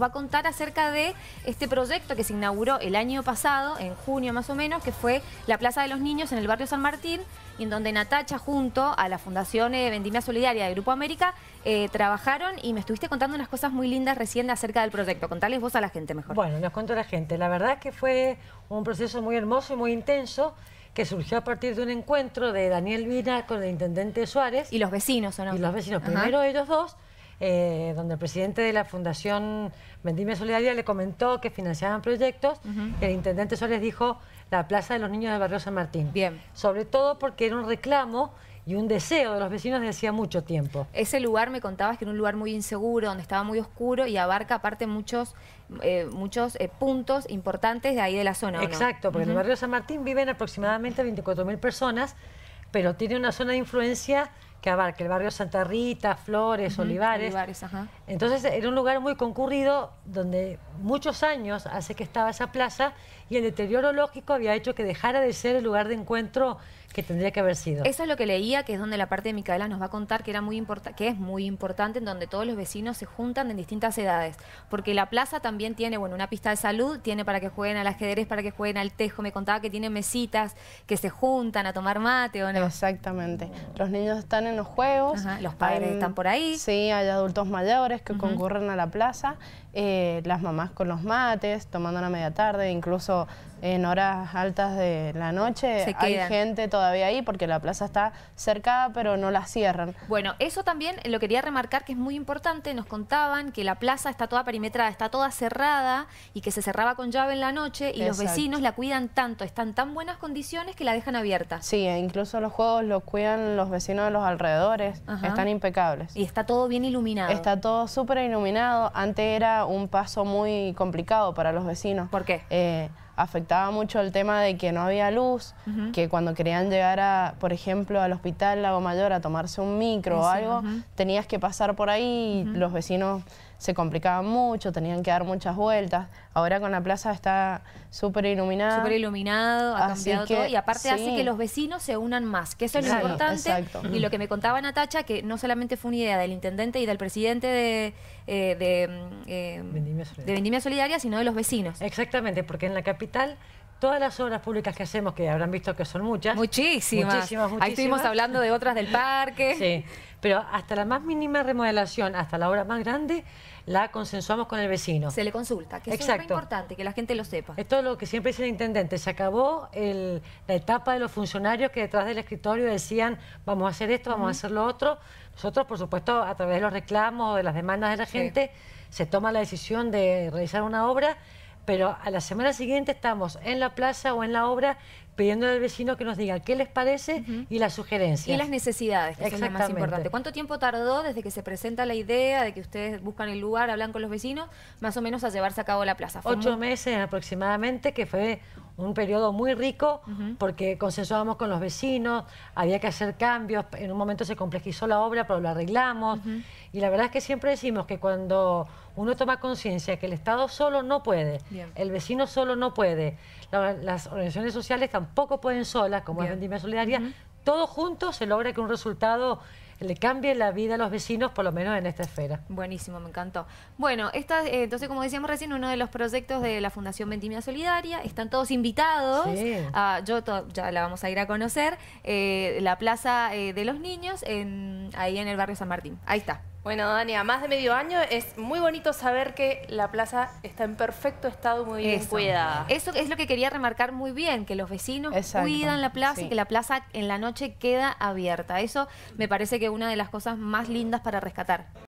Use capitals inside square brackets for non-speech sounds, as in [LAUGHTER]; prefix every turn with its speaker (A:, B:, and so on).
A: va a contar acerca de este proyecto que se inauguró el año pasado, en junio más o menos, que fue la Plaza de los Niños en el barrio San Martín, y en donde Natacha, junto a la Fundación eh, Vendimia Solidaria de Grupo América, eh, trabajaron y me estuviste contando unas cosas muy lindas recién acerca del
B: proyecto. Contales vos a la gente mejor. Bueno, nos a la gente. La verdad es que fue un proceso muy hermoso y muy intenso que surgió a partir de un encuentro de Daniel Vina con el intendente Suárez. Y los vecinos, ¿o no? Y los vecinos, primero ellos dos eh, donde el presidente de la Fundación Vendimia Solidaria le comentó que financiaban proyectos. El intendente Soles dijo la Plaza de los Niños del Barrio San Martín. Bien. Sobre todo porque era un reclamo y un deseo de los vecinos desde hacía mucho tiempo.
A: Ese lugar, me contabas, que era un lugar muy inseguro, donde estaba muy oscuro y abarca aparte muchos, eh, muchos eh, puntos importantes de ahí
B: de la zona. Exacto, porque en el barrio San Martín viven aproximadamente 24.000 personas, pero tiene una zona de influencia que abarca el barrio Santa Rita, Flores, Olivares. Entonces era un lugar muy concurrido donde muchos años hace que estaba esa plaza y el deterioro lógico había hecho que dejara de ser el lugar de encuentro que tendría que haber sido. Eso es lo que leía, que es donde la parte de Micaela nos va
A: a contar que era muy que es muy importante en donde todos los vecinos se juntan en distintas edades, porque la plaza también tiene, bueno, una pista de salud, tiene para que jueguen al ajedrez, para que jueguen al tejo, me contaba que tiene
C: mesitas que se juntan a tomar mate o no. Exactamente. Los niños están los juegos. los padres están por ahí. Sí, hay adultos mayores que concurren a la plaza, eh, las mamás con los mates, tomando una media tarde, incluso en horas altas de la noche hay gente todavía ahí porque la plaza está cercada pero no la cierran. Bueno,
A: eso también lo quería
C: remarcar que es muy importante, nos contaban que la plaza está toda perimetrada,
A: está toda cerrada y que se cerraba con llave en la noche y los vecinos la cuidan tanto, están en tan
C: buenas condiciones que la dejan abierta. Sí, e incluso los juegos los cuidan los vecinos de los alrededores, están impecables. Y está todo bien iluminado. Está todo súper iluminado, antes era un paso muy complicado para los vecinos. ¿Por qué? Eh, afectaba mucho el tema de que no había luz, que cuando querían llegar, a, por ejemplo, al hospital Lago Mayor a tomarse un micro o algo, tenías que pasar por ahí y los vecinos se complicaban mucho, tenían que dar muchas vueltas. Ahora con la plaza está súper iluminado. Súper iluminado, ha cambiado todo. Y aparte hace que los
A: vecinos se unan más, que eso es lo importante. Y lo que me contaba Natacha, que no solamente fue una idea del intendente y del presidente de, eh, mm, eh,
B: de Vendimia Solidaria, sino de los vecinos. Exactamente, porque en la capital todas las obras públicas que hacemos, que habrán visto que son muchas. Muchísimas. Muchísimas, Ahí estuvimos hablando de otras del parque. [LAUGHS] Sí, pero hasta la más mínima remodelación, hasta la obra más grande, la consensuamos con el vecino. Se le consulta, que es muy importante, que la gente lo sepa. Esto es lo que siempre dice el intendente, se acabó la etapa de los funcionarios que detrás del escritorio decían, vamos a hacer esto, vamos a hacer lo otro. Nosotros, por supuesto, a través de los reclamos, o de las demandas de la gente, se toma la decisión de realizar una obra pero a la semana siguiente estamos en la plaza o en la obra pidiendo al vecino que nos diga qué les parece y las sugerencias. Y las necesidades, que es lo más importante.
A: ¿Cuánto tiempo tardó desde que se presenta la idea de que ustedes buscan el lugar, hablan con los vecinos, más
B: o menos a llevarse a cabo la plaza? Ocho meses aproximadamente, que fue un periodo muy rico porque consensuábamos con los vecinos, había que hacer cambios, en un momento se complejizó la obra, pero lo arreglamos. Y la verdad es que siempre decimos que cuando uno toma conciencia que el Estado solo no puede, el vecino solo no puede, las organizaciones sociales tampoco pueden solas, como es Vendimia Solidaria, todo todos juntos se logra que un resultado le cambie la vida a los vecinos, por lo menos en esta esfera. Buenísimo, me encantó. Bueno, esta, eh, entonces,
A: como decíamos recién, uno de los proyectos de la Fundación Ventimia Solidaria, están todos invitados, a, ah, yo ya la vamos a ir a conocer, eh, la Plaza eh, de los Niños, en, ahí en el barrio San Martín. Ahí está. Bueno, Dania, más de medio año es muy bonito saber que la plaza está en perfecto estado, muy bien cuidada. Eso es lo que quería remarcar muy bien, que los vecinos cuidan la plaza y que la plaza en la noche queda abierta. Eso me parece que es una de las cosas más lindas para rescatar.